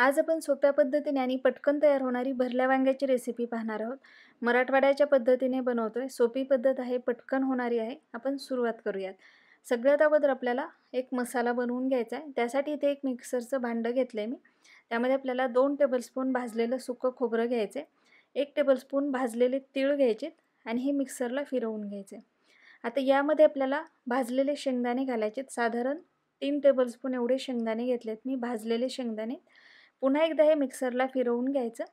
आज आपण सोप्या पद्धतीने आणि पटकन तयार होणारी भरल्या वांग्याची रेसिपी पाहणार आहोत मराठवाड्याच्या पद्धतीने बनवतो आहे सोपी पद्धत आहे पटकन होणारी आहे आपण सुरुवात करूयात सगळ्यात अगोदर आपल्याला एक मसाला बनवून घ्यायचा आहे त्यासाठी इथे एक मिक्सरचं भांडं घेतलं आहे मी त्यामध्ये आपल्याला दोन टेबलस्पून भाजलेलं सुकं खोबरं घ्यायचं आहे एक टेबलस्पून भाजलेले तीळ घ्यायचे आणि हे मिक्सरला फिरवून घ्यायचे आता यामध्ये आपल्याला भाजलेले शेंगदाणे घालायचे साधारण तीन टेबलस्पून एवढे शेंगदाणे घेतलेत मी भाजलेले शेंगदाणे पुन्हा एकदा हे मिक्सरला फिरवून घ्यायचं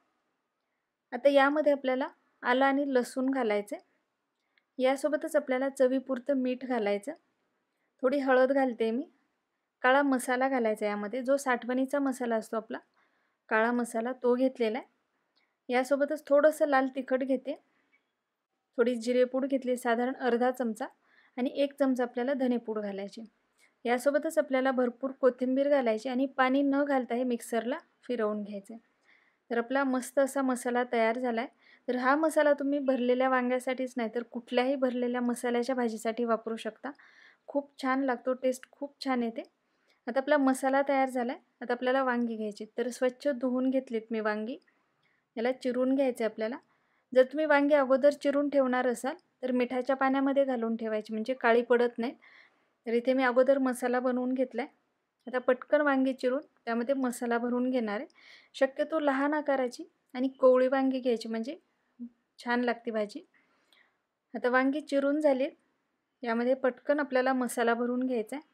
आता यामध्ये आपल्याला आलं आणि लसूण घालायचं यासोबतच आपल्याला चवीपुरतं मीठ घालायचं थोडी हळद घालते मी काळा मसाला घालायचा यामध्ये जो साठवणीचा मसाला असतो आपला काळा मसाला तो घेतलेला आहे यासोबतच थोडंसं लाल तिखट घेते थोडी जिरेपूड घेतली साधारण अर्धा चमचा आणि एक चमचा आपल्याला धनेपूड घालायची यासोबतच आपल्याला भरपूर कोथिंबीर घालायची आणि पाणी न घालता हे मिक्सरला फिरवून घ्यायचं तर आपला मस्त असा मसाला तयार झाला आहे तर हा मसाला तुम्ही भरलेल्या वांग्यासाठीच नाही तर कुठल्याही भरलेल्या मसाल्याच्या भाजीसाठी वापरू शकता खूप छान लागतो टेस्ट खूप छान येते आता आपला मसाला तयार झाला आहे आता आपल्याला वांगी घ्यायची तर स्वच्छ धुवून घेतलीत मी वांगी याला चिरून घ्यायचे आपल्याला जर तुम्ही वांगी अगोदर चिरून ठेवणार असाल तर मिठाच्या पाण्यामध्ये घालून ठेवायची म्हणजे काळी पडत नाही तर इथे मी अगोदर मसाला बनवून घेतला आहे आता पटकन वांगी चिरून त्यामध्ये मसाला भरून घेणार आहे शक्यतो लहान आकाराची आणि कोवळी वांगी घ्यायची म्हणजे छान लागते भाजी आता वांगी चिरून झाली यामध्ये पटकन आपल्याला मसाला भरून घ्यायचा आहे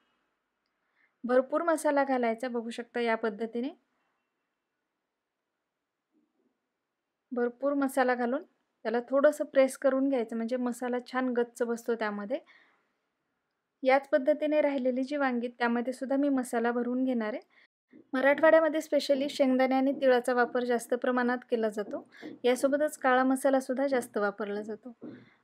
भरपूर मसाला घालायचा बघू शकता या पद्धतीने भरपूर मसाला घालून त्याला थोडंसं प्रेस करून घ्यायचं म्हणजे मसाला छान गच्च बसतो त्यामध्ये याच पद्धतीने राहिलेली जी वांगी त्यामध्ये सुद्धा मी मसाला भरून घेणार आहे मराठवाड्यामध्ये स्पेशली शेंगदाणे आणि तिळाचा वापर जास्त प्रमाणात केला जातो यासोबतच काळा मसालासुद्धा जास्त वापरला जातो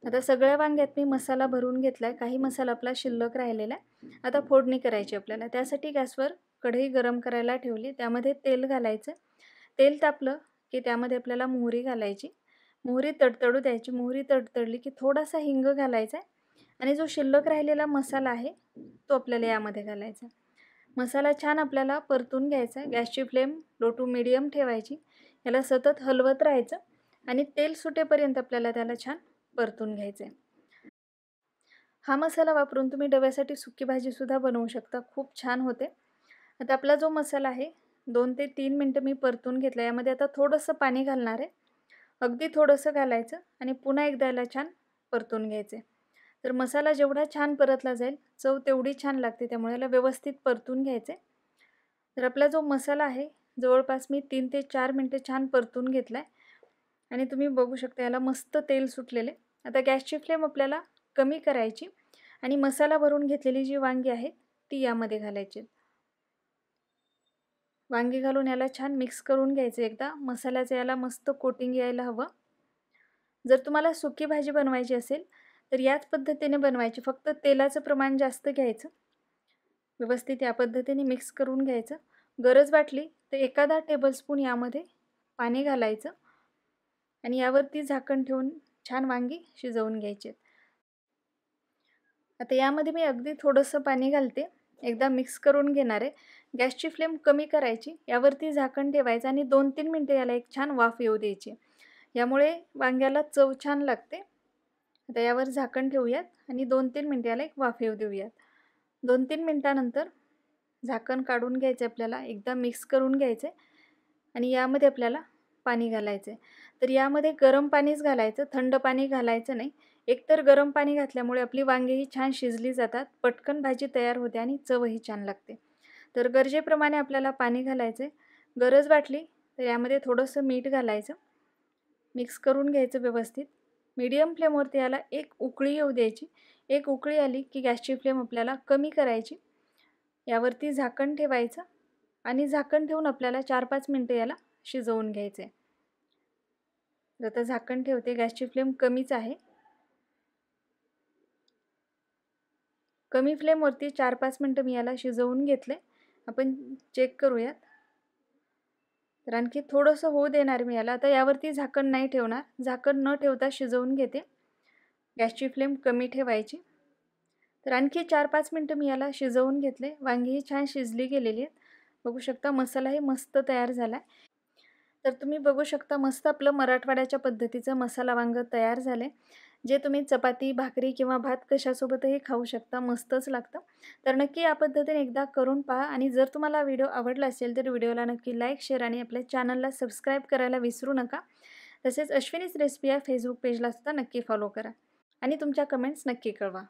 आता सगळ्या वांग्यात मी मसाला भरून घेतला आहे काही मसाला आपला शिल्लक राहिलेला आहे आता फोडणी करायची आपल्याला त्यासाठी गॅसवर कढई गरम करायला ठेवली त्यामध्ये तेल घालायचं तेल तापलं की त्यामध्ये आपल्याला मोहरी घालायची मोहरी तडतडू द्यायची मोहरी तडतडली की थोडासा हिंग घालायचा आहे आणि जो शिल्लक राहिलेला मसाला आहे तो आपल्याला यामध्ये घालायचा मसाला छान आपल्याला परतून घ्यायचा गॅसची फ्लेम लो टू मिडियम ठेवायची याला सतत हलवत राहायचं आणि तेल सुटेपर्यंत आपल्याला त्याला छान परतून घ्यायचं आहे हा मसाला वापरून तुम्ही डब्यासाठी सुकी भाजीसुद्धा बनवू शकता खूप छान होते आता आपला जो मसाला आहे दोन ते तीन मिनटं मी परतून घेतला यामध्ये आता थोडंसं पाणी घालणार आहे अगदी थोडंसं घालायचं आणि पुन्हा एकदा याला छान परतून घ्यायचं आहे तर मसाला जेवढा छान परतला जाईल चव तेवढी छान लागते त्यामुळे याला व्यवस्थित परतून घ्यायचे तर आपला जो मसाला आहे जवळपास मी तीन ते चार मिनटं छान परतून घेतला आहे आणि तुम्ही बघू शकता याला मस्त तेल सुटलेले आता गॅसची फ्लेम आपल्याला कमी करायची आणि मसाला भरून घेतलेली जी वांगी आहे ती यामध्ये घालायची वांगी घालून याला छान मिक्स करून घ्यायचं एकदा मसाल्याचं याला मस्त कोटिंग यायला हवं जर तुम्हाला सुकी भाजी बनवायची असेल तर याच पद्धतीने बनवायची फक्त तेलाचं प्रमाण जास्त घ्यायचं व्यवस्थित या पद्धतीने मिक्स करून घ्यायचं गरज वाटली तर एखादा टेबलस्पून यामध्ये पाणी घालायचं आणि यावरती झाकण ठेवून छान वांगी शिजवून घ्यायचे आता यामध्ये मी अगदी थोडंसं पाणी घालते एकदा मिक्स करून घेणार आहे गॅसची फ्लेम कमी करायची यावरती झाकण ठेवायचं आणि दोन तीन मिनटं याला एक छान वाफ येऊ द्यायची यामुळे वांग्याला चव छान लागते आता यावर झाकण ठेवूयात आणि दोन तीन मिनटं याला एक वाफ येऊ देऊयात दोन तीन मिनटानंतर झाकण काढून घ्यायचं आपल्याला एकदा मिक्स करून घ्यायचं आणि यामध्ये आपल्याला पाणी घालायचं तर यामध्ये गरम पाणीच घालायचं थंड पाणी घालायचं नाही एकतर गरम पाणी घातल्यामुळे आपली वांगेही छान शिजली जातात पटकन भाजी तयार होते आणि चवही छान लागते तर गरजेप्रमाणे आपल्याला पाणी घालायचे गरज वाटली तर यामध्ये थोडंसं मीठ घालायचं मिक्स करून घ्यायचं व्यवस्थित मीडियम फ्लेमवरती याला एक उकळी येऊ द्यायची एक उकळी आली की गॅसची फ्लेम आपल्याला कमी करायची यावरती झाकण ठेवायचं आणि झाकण ठेवून आपल्याला चार पाच मिनटं याला शिजवून घ्यायचे आहे आता झाकण ठेवते गॅसची फ्लेम कमीच आहे कमी फ्लेमवरती चार पाच मिनटं मी याला शिजवून घेतले आपण चेक करूयात तर आणखी थोडंसं होऊ देणार मी याला आता यावरती झाकण नाही ठेवणार झाकण न ठेवता शिजवून घेते गॅसची फ्लेम कमी ठेवायची तर आणखी चार पाच मिनटं मी याला शिजवून घेतले वांगीही छान शिजली गेलेली आहेत बघू शकता मसालाही मस्त तयार झाला आहे तर तुम्ही बघू शकता मस्त आपलं मराठवाड्याच्या पद्धतीचं मसाला वांग तयार झाले जे तुम्ही चपाती भाकरी किंवा भात कशासोबतही खाऊ शकता मस्तच लागतं तर नक्की या पद्धतीने एकदा करून पहा आणि जर तुम्हाला व्हिडिओ आवडला असेल तर व्हिडिओला नक्की लाईक शेअर आणि आपल्या चॅनलला सबस्क्राईब करायला विसरू नका तसेच अश्विनीच रेसिपी या फेसबुक पेजला सुद्धा नक्की फॉलो करा आणि तुमच्या कमेंट्स नक्की कळवा